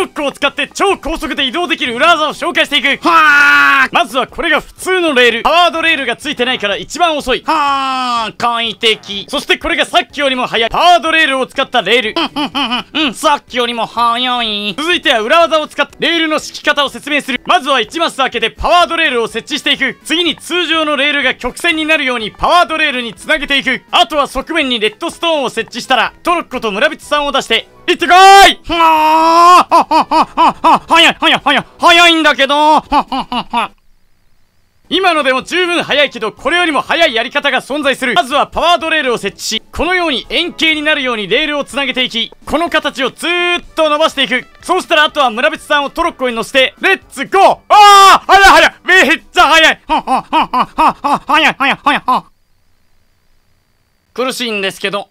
ロッコを使って超高速で移動できる裏技を紹介していくはーまずはこれが普通のレールパワードレールがついてないから一番遅いはー簡易的そしてこれがさっきよりも速いパワードレールを使ったレールうんんうんさっきよりも速い続いては裏技を使ってレールの敷き方を説明するまずは1マス開けてパワードレールを設置していく次に通常のレールが曲線になるようにパワードレールにつなげていくあとは側面にレッドストーンを設置したらトロッコと村人さんを出して行ってこいはー早い早い早い早いんだけどはははは今のでも十分早いけど、これよりも早いやり方が存在する。まずはパワードレールを設置し、このように円形になるようにレールを繋げていき、この形をずーっと伸ばしていく。そうしたらあとは村別さんをトロッコに乗せて、レッツゴーああ早い早いめっちゃ早いはははははは早い早い早いはこのシですけど、